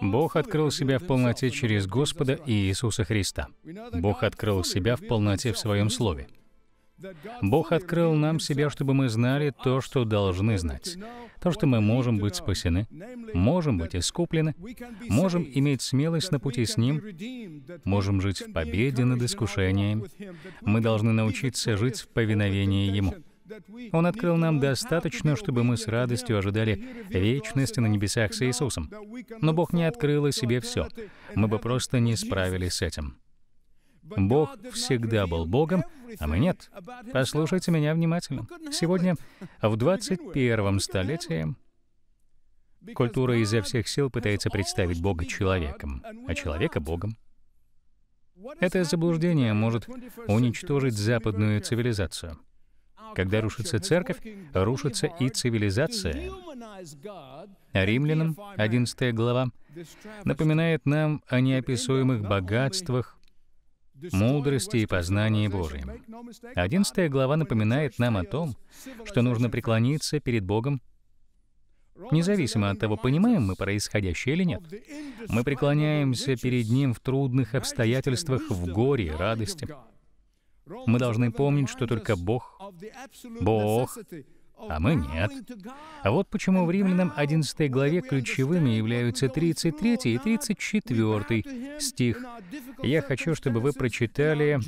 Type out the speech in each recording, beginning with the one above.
Бог открыл себя в полноте через Господа и Иисуса Христа. Бог открыл себя в полноте в Своем Слове. Бог открыл нам себя, чтобы мы знали то, что должны знать, то, что мы можем быть спасены, можем быть искуплены, можем иметь смелость на пути с Ним, можем жить в победе над искушением. Мы должны научиться жить в повиновении Ему. Он открыл нам достаточно, чтобы мы с радостью ожидали вечности на небесах с Иисусом. Но Бог не открыл о себе все. Мы бы просто не справились с этим. Бог всегда был Богом, а мы нет. Послушайте меня внимательно. Сегодня, в 21 столетии, культура изо всех сил пытается представить Бога человеком, а человека — Богом. Это заблуждение может уничтожить западную цивилизацию. Когда рушится церковь, рушится и цивилизация. Римлянам, 11 глава, напоминает нам о неописуемых богатствах, мудрости и познании Божьем. 11 глава напоминает нам о том, что нужно преклониться перед Богом, независимо от того, понимаем мы происходящее или нет. Мы преклоняемся перед Ним в трудных обстоятельствах, в горе, радости. Мы должны помнить, что только Бог, Бог, а мы нет. А вот почему в Римлянам 11 главе ключевыми являются 33 и 34 стих. Я хочу, чтобы вы прочитали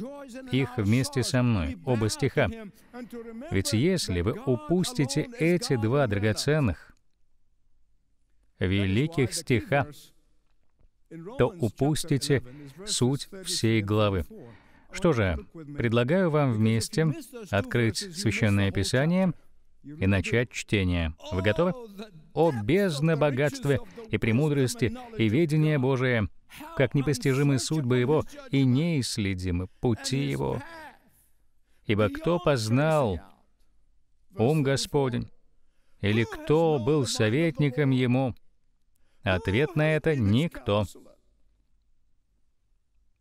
их вместе со мной, оба стиха. Ведь если вы упустите эти два драгоценных, великих стиха, то упустите суть всей главы. Что же, предлагаю вам вместе открыть Священное Писание и начать чтение. Вы готовы? «О бездна богатства и премудрости и ведение Божие, как непостижимы судьбы Его и неисследимы пути Его! Ибо кто познал ум Господень, или кто был советником Ему?» Ответ на это — никто.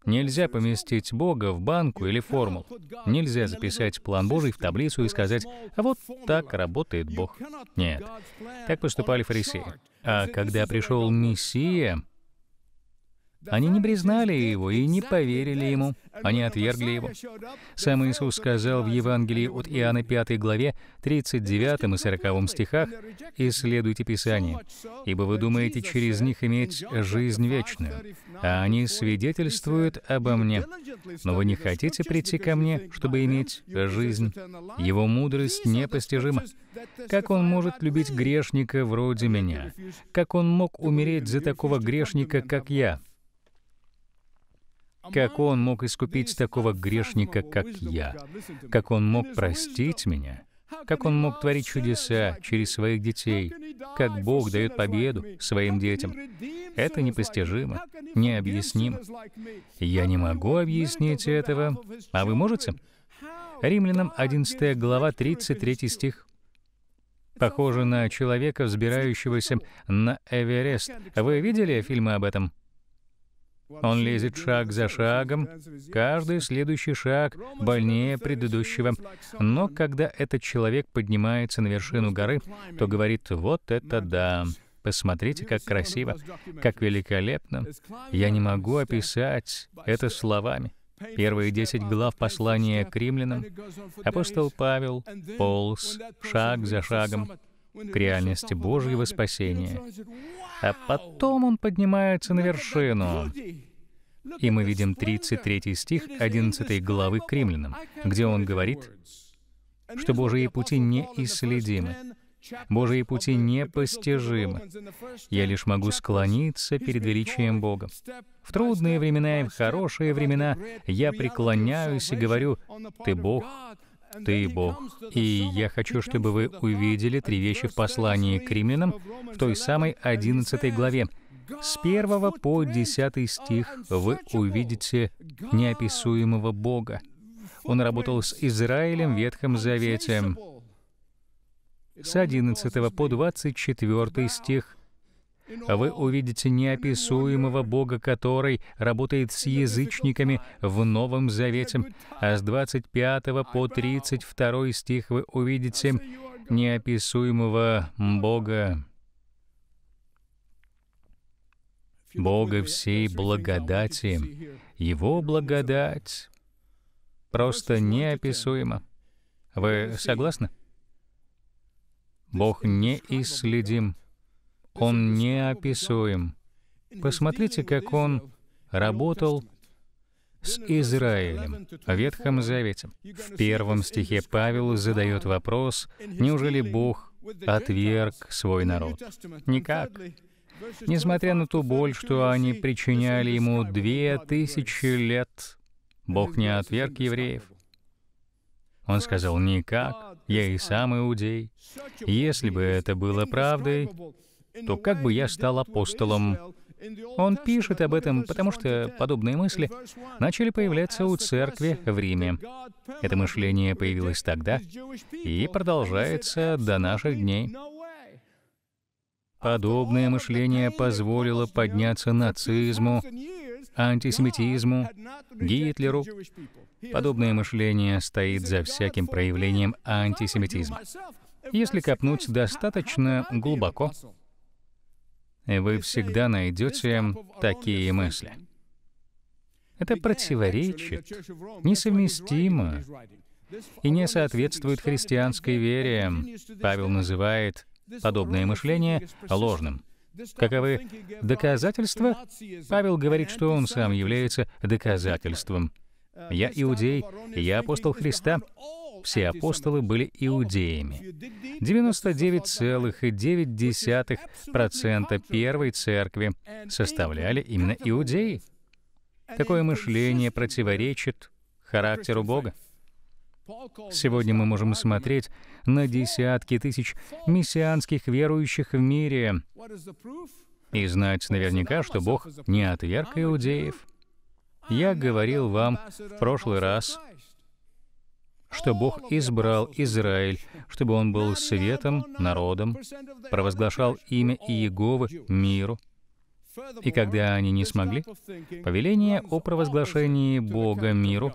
Нельзя поместить Бога в банку или формулу. Нельзя записать план Божий в таблицу и сказать, а вот так работает Бог. Нет. Так поступали фарисеи. А когда пришел Мессия, они не признали Его и не поверили Ему. Они отвергли Его. Сам Иисус сказал в Евангелии от Иоанна 5 главе 39 и 40 стихах «Исследуйте Писание, ибо вы думаете через них иметь жизнь вечную, а они свидетельствуют обо Мне. Но вы не хотите прийти ко Мне, чтобы иметь жизнь. Его мудрость непостижима. Как Он может любить грешника вроде меня? Как Он мог умереть за такого грешника, как я?» Как Он мог искупить такого грешника, как я? Как Он мог простить меня? Как Он мог творить чудеса через своих детей? Как Бог дает победу своим детям? Это непостижимо, необъяснимо. Я не могу объяснить этого, а вы можете? Римлянам 11 глава, 33 стих. Похоже на человека, взбирающегося на Эверест. Вы видели фильмы об этом? Он лезет шаг за шагом, каждый следующий шаг больнее предыдущего. Но когда этот человек поднимается на вершину горы, то говорит «Вот это да!» Посмотрите, как красиво, как великолепно. Я не могу описать это словами. Первые десять глав послания к римлянам апостол Павел полз шаг за шагом к реальности Божьего спасения. А потом он поднимается на вершину. И мы видим 33 стих 11 главы к римлянам, где он говорит, что Божьи пути неисследимы, Божьи пути непостижимы. Я лишь могу склониться перед величием Бога. В трудные времена и в хорошие времена я преклоняюсь и говорю, «Ты Бог, ты Бог. И я хочу, чтобы вы увидели три вещи в послании к римлянам в той самой 11 главе. С 1 по 10 стих вы увидите неописуемого Бога. Он работал с Израилем в Ветхом Завете. С 11 по 24 стих вы увидите неописуемого Бога, который работает с язычниками в Новом Завете. А с 25 по 32 стих вы увидите неописуемого Бога, Бога всей благодати. Его благодать просто неописуема. Вы согласны? Бог неисследим. Он неописуем. Посмотрите, как он работал с Израилем, Ветхом Завете. В первом стихе Павел задает вопрос, неужели Бог отверг свой народ? Никак. Несмотря на ту боль, что они причиняли ему две тысячи лет, Бог не отверг евреев. Он сказал, «Никак, я и сам иудей». Если бы это было правдой, то как бы я стал апостолом? Он пишет об этом, потому что подобные мысли начали появляться у церкви в Риме. Это мышление появилось тогда и продолжается до наших дней. Подобное мышление позволило подняться нацизму, антисемитизму, Гитлеру. Подобное мышление стоит за всяким проявлением антисемитизма. Если копнуть достаточно глубоко, вы всегда найдете такие мысли. Это противоречит, несовместимо и не соответствует христианской вере. Павел называет подобное мышление ложным. Каковы доказательства? Павел говорит, что он сам является доказательством. «Я иудей, я апостол Христа, все апостолы были иудеями. 99,9% первой церкви составляли именно иудеи. Такое мышление противоречит характеру Бога. Сегодня мы можем смотреть на десятки тысяч мессианских верующих в мире и знать наверняка, что Бог не отверг иудеев. Я говорил вам в прошлый раз что Бог избрал Израиль, чтобы он был светом, народом, провозглашал имя Иеговы миру. И когда они не смогли, повеление о провозглашении Бога миру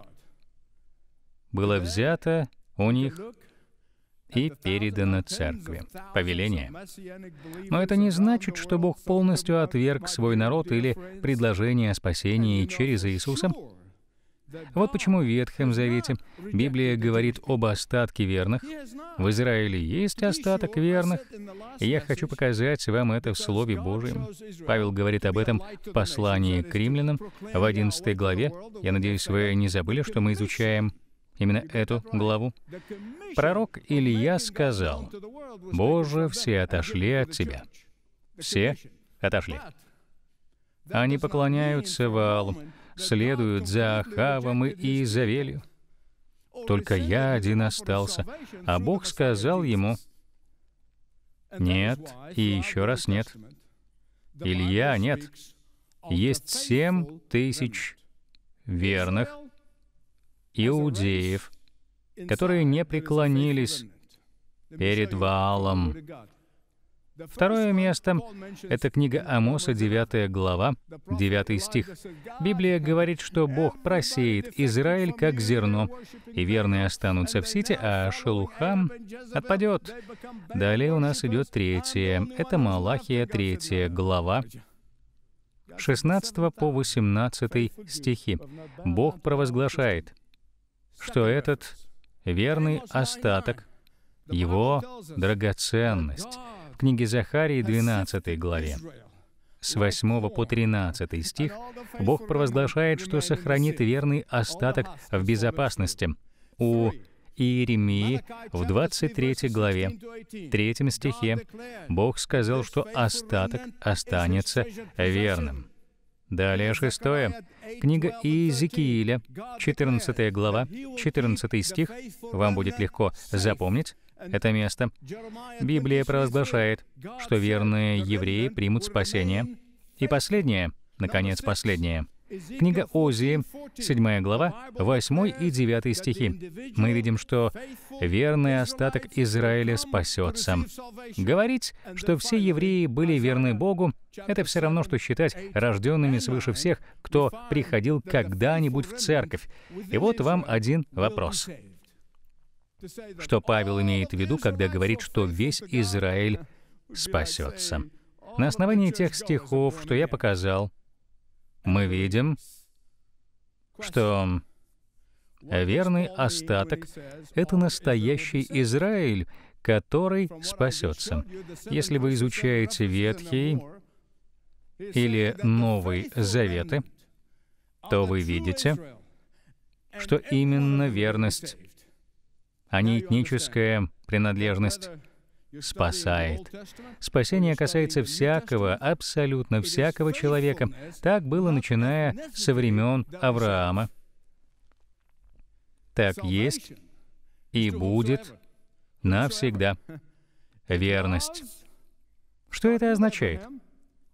было взято у них и передано церкви. Повеление. Но это не значит, что Бог полностью отверг свой народ или предложение о спасении через Иисуса вот почему в Ветхом Завете Библия говорит об остатке верных. В Израиле есть остаток верных. И я хочу показать вам это в Слове Божьем. Павел говорит об этом в послании к римлянам в 11 главе. Я надеюсь, вы не забыли, что мы изучаем именно эту главу. Пророк Илья сказал, «Боже, все отошли от Тебя». Все отошли. Они поклоняются Ваалу, следуют за Ахавом и Иезавелью. Только я один остался. А Бог сказал ему, «Нет, и еще раз нет. Илья, нет. Есть семь тысяч верных иудеев, которые не преклонились перед Ваалом, Второе место — это книга Амоса, 9 глава, 9 стих. Библия говорит, что Бог просеет Израиль как зерно, и верные останутся в сите, а шелухам отпадет. Далее у нас идет третье. Это Малахия, 3 глава, 16 по 18 стихи. Бог провозглашает, что этот верный остаток — его драгоценность — в книге Захарии 12 главе. С 8 по 13 стих Бог провозглашает, что сохранит верный остаток в безопасности. У Иеремии в 23 главе, 3 стихе, Бог сказал, что остаток останется верным. Далее шестое. Книга Иезекииля, 14 глава, 14 стих. Вам будет легко запомнить это место. Библия провозглашает, что верные евреи примут спасение. И последнее, наконец, последнее. Книга Озии, 7 глава, 8 и 9 стихи. Мы видим, что верный остаток Израиля спасется. Говорить, что все евреи были верны Богу, это все равно, что считать рожденными свыше всех, кто приходил когда-нибудь в церковь. И вот вам один вопрос что Павел имеет в виду, когда говорит, что весь Израиль спасется. На основании тех стихов, что я показал, мы видим, что верный остаток — это настоящий Израиль, который спасется. Если вы изучаете Ветхий или Новый Заветы, то вы видите, что именно верность а не этническая принадлежность спасает. Спасение касается всякого, абсолютно всякого человека. Так было, начиная со времен Авраама. Так есть и будет навсегда. Верность. Что это означает?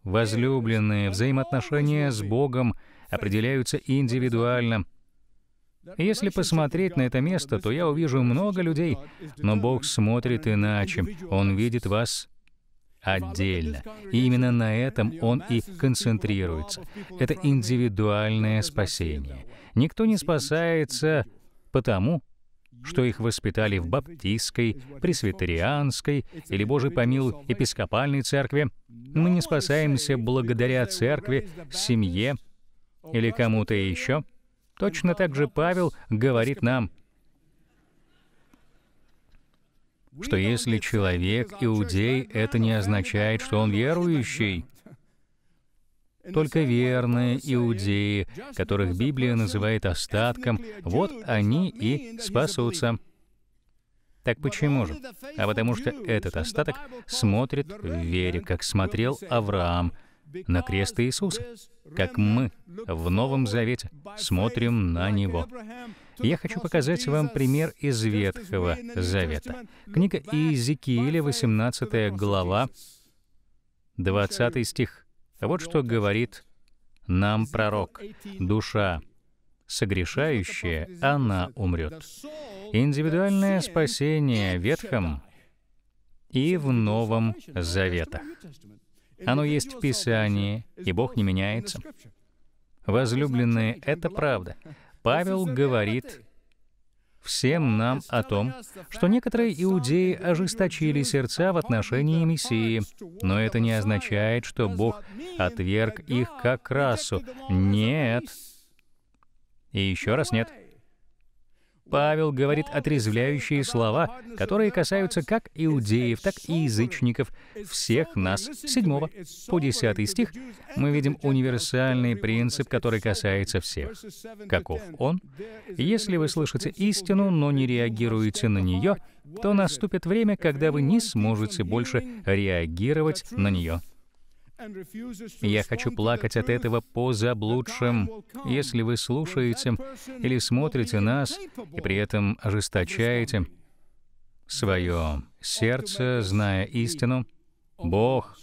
Возлюбленные взаимоотношения с Богом определяются индивидуально — если посмотреть на это место, то я увижу много людей, но Бог смотрит иначе. Он видит вас отдельно. И именно на этом он и концентрируется. Это индивидуальное спасение. Никто не спасается потому, что их воспитали в баптистской, пресвитерианской или, Боже помил, епископальной церкви. Мы не спасаемся благодаря церкви, семье или кому-то еще — Точно так же Павел говорит нам, что если человек иудей, это не означает, что он верующий. Только верные иудеи, которых Библия называет остатком, вот они и спасутся. Так почему же? А потому что этот остаток смотрит в вере, как смотрел Авраам, на крест Иисуса, как мы в Новом Завете смотрим на Него. Я хочу показать вам пример из Ветхого Завета. Книга Иезекииля, 18 глава, 20 стих. Вот что говорит нам пророк. «Душа согрешающая, она умрет». Индивидуальное спасение в Ветхом и в Новом Заветах. Оно есть в Писании, и Бог не меняется. Возлюбленные, это правда. Павел говорит всем нам о том, что некоторые иудеи ожесточили сердца в отношении Мессии, но это не означает, что Бог отверг их как расу. Нет. И еще раз нет. Павел говорит отрезвляющие слова, которые касаются как иудеев, так и язычников, всех нас. 7 по 10 стих мы видим универсальный принцип, который касается всех. Каков он? Если вы слышите истину, но не реагируете на нее, то наступит время, когда вы не сможете больше реагировать на нее. Я хочу плакать от этого по заблудшим. Если вы слушаете или смотрите нас и при этом ожесточаете свое сердце, зная истину, Бог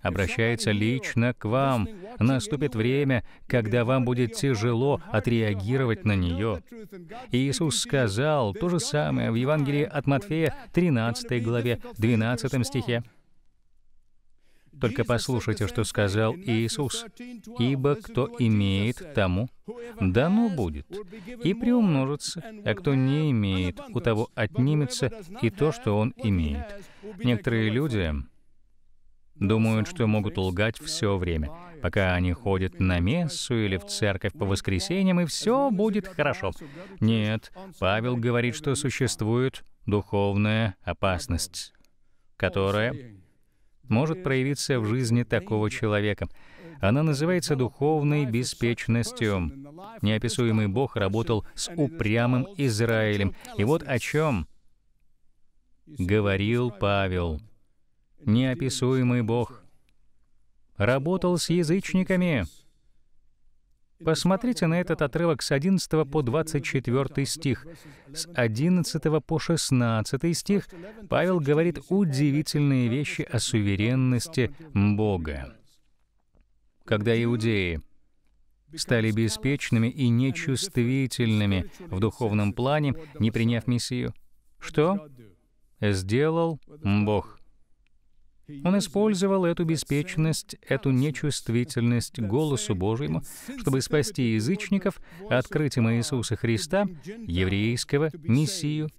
обращается лично к вам. Наступит время, когда вам будет тяжело отреагировать на нее. Иисус сказал то же самое в Евангелии от Матфея 13 главе 12 стихе. Только послушайте, что сказал Иисус. «Ибо кто имеет, тому дано будет, и приумножится, а кто не имеет, у того отнимется и то, что он имеет». Некоторые люди думают, что могут лгать все время, пока они ходят на мессу или в церковь по воскресеньям, и все будет хорошо. Нет, Павел говорит, что существует духовная опасность, которая может проявиться в жизни такого человека. Она называется духовной беспечностью. Неописуемый Бог работал с упрямым Израилем. И вот о чем говорил Павел. Неописуемый Бог работал с язычниками. Посмотрите на этот отрывок с 11 по 24 стих. С 11 по 16 стих Павел говорит удивительные вещи о суверенности Бога. Когда иудеи стали беспечными и нечувствительными в духовном плане, не приняв Мессию, что сделал Бог? Он использовал эту беспечность, эту нечувствительность голосу Божьему, чтобы спасти язычников открытием Иисуса Христа, еврейского Мессию.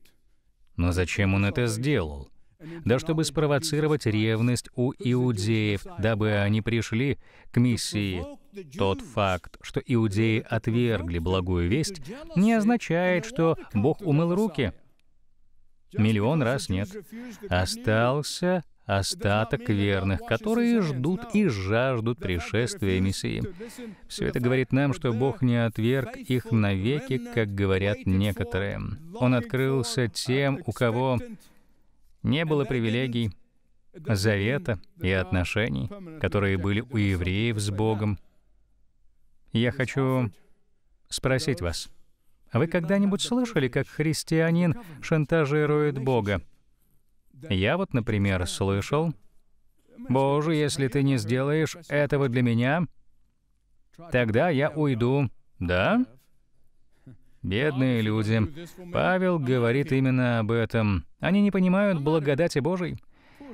Но зачем он это сделал? Да чтобы спровоцировать ревность у иудеев, дабы они пришли к Мессии. Тот факт, что иудеи отвергли благую весть, не означает, что Бог умыл руки. Миллион раз нет. Остался остаток верных, которые ждут и жаждут пришествия Мессии. Все это говорит нам, что Бог не отверг их навеки, как говорят некоторые. Он открылся тем, у кого не было привилегий, завета и отношений, которые были у евреев с Богом. Я хочу спросить вас, вы когда-нибудь слышали, как христианин шантажирует Бога? Я вот, например, слышал, «Боже, если ты не сделаешь этого для меня, тогда я уйду». Да? Бедные люди. Павел говорит именно об этом. Они не понимают благодати Божией.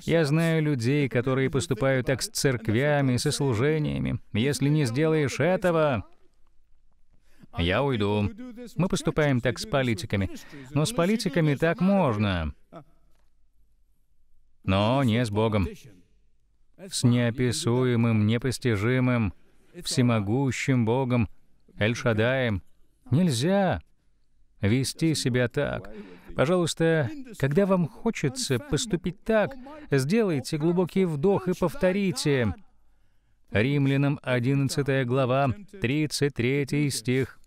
Я знаю людей, которые поступают так с церквями, со служениями. Если не сделаешь этого, я уйду. Мы поступаем так с политиками. Но с политиками так можно но не с Богом, с неописуемым, непостижимым, всемогущим Богом, Эльшадаем Нельзя вести себя так. Пожалуйста, когда вам хочется поступить так, сделайте глубокий вдох и повторите. Римлянам 11 глава, 33 стих.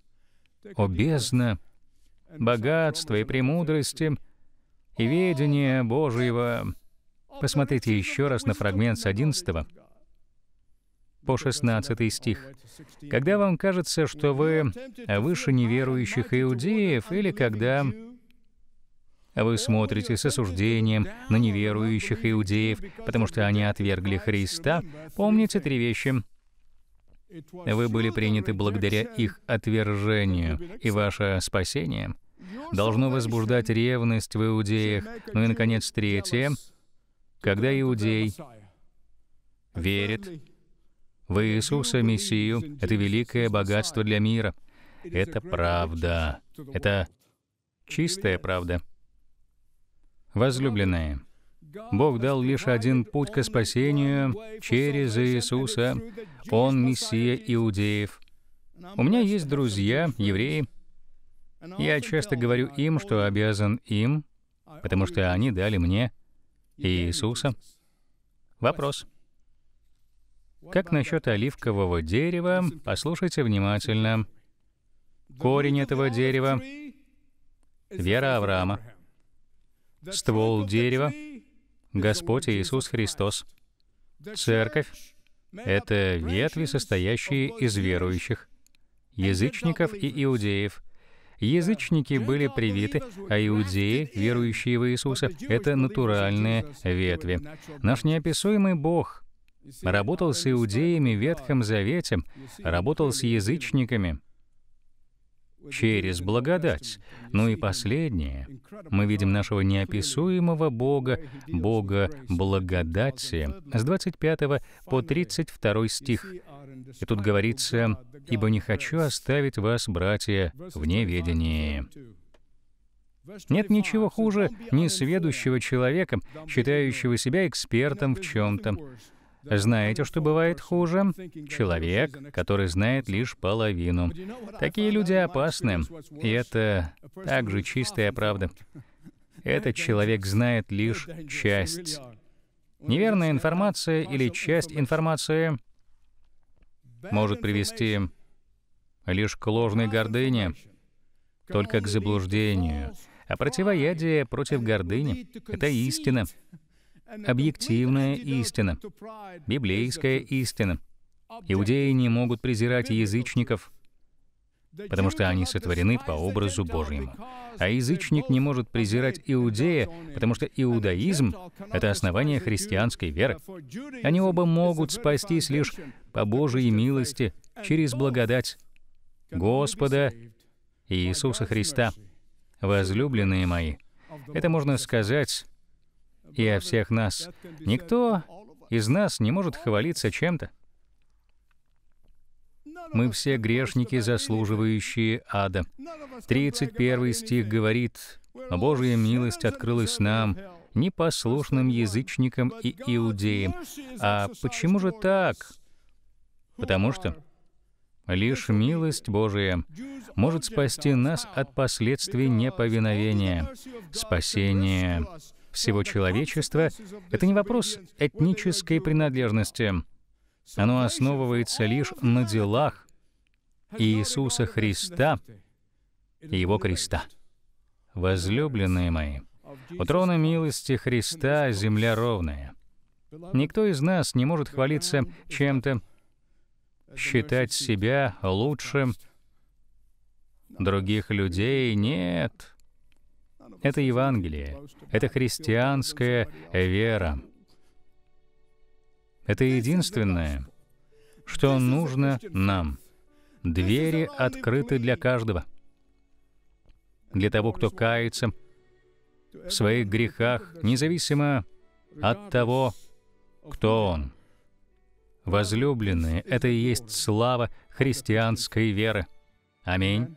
«О бездна, богатство и премудрости, и ведение Божьего, Посмотрите еще раз на фрагмент с 11 по 16 стих. «Когда вам кажется, что вы выше неверующих иудеев, или когда вы смотрите с осуждением на неверующих иудеев, потому что они отвергли Христа, помните три вещи. Вы были приняты благодаря их отвержению, и ваше спасение должно возбуждать ревность в иудеях. Ну и, наконец, третье — когда иудей верит в Иисуса Мессию, это великое богатство для мира. Это правда. Это чистая правда. Возлюбленные, Бог дал лишь один путь к спасению через Иисуса. Он Мессия иудеев. У меня есть друзья, евреи. Я часто говорю им, что обязан им, потому что они дали мне Иисуса. Вопрос. Как насчет оливкового дерева? Послушайте внимательно. Корень этого дерева — вера Авраама. Ствол дерева — Господь Иисус Христос. Церковь — это ветви, состоящие из верующих, язычников и иудеев — Язычники были привиты, а иудеи, верующие в Иисуса, это натуральные ветви. Наш неописуемый Бог работал с иудеями в Ветхом Завете, работал с язычниками, через благодать. Ну и последнее, мы видим нашего неописуемого Бога, Бога благодати, с 25 по 32 стих. И тут говорится, «Ибо не хочу оставить вас, братья, в неведении». Нет ничего хуже несведущего человека, считающего себя экспертом в чем-то. Знаете, что бывает хуже? Человек, который знает лишь половину. Такие люди опасны, и это также чистая правда. Этот человек знает лишь часть. Неверная информация или часть информации может привести лишь к ложной гордыне, только к заблуждению. А противоядие против гордыни — это истина объективная истина, библейская истина. Иудеи не могут презирать язычников, потому что они сотворены по образу Божьему. А язычник не может презирать иудея, потому что иудаизм — это основание христианской веры. Они оба могут спастись лишь по Божьей милости через благодать Господа Иисуса Христа. Возлюбленные мои, это можно сказать и о всех нас. Никто из нас не может хвалиться чем-то. Мы все грешники, заслуживающие ада. 31 стих говорит, «Но Божья милость открылась нам, непослушным язычникам и иудеям». А почему же так? Потому что лишь милость Божия может спасти нас от последствий неповиновения. спасения всего человечества, это не вопрос этнической принадлежности. Оно основывается лишь на делах Иисуса Христа и Его креста. Возлюбленные мои, у трона милости Христа земля ровная. Никто из нас не может хвалиться чем-то, считать себя лучшим других людей. Нет. Это Евангелие, это христианская вера. Это единственное, что нужно нам. Двери открыты для каждого. Для того, кто кается в своих грехах, независимо от того, кто он. Возлюбленные — это и есть слава христианской веры. Аминь.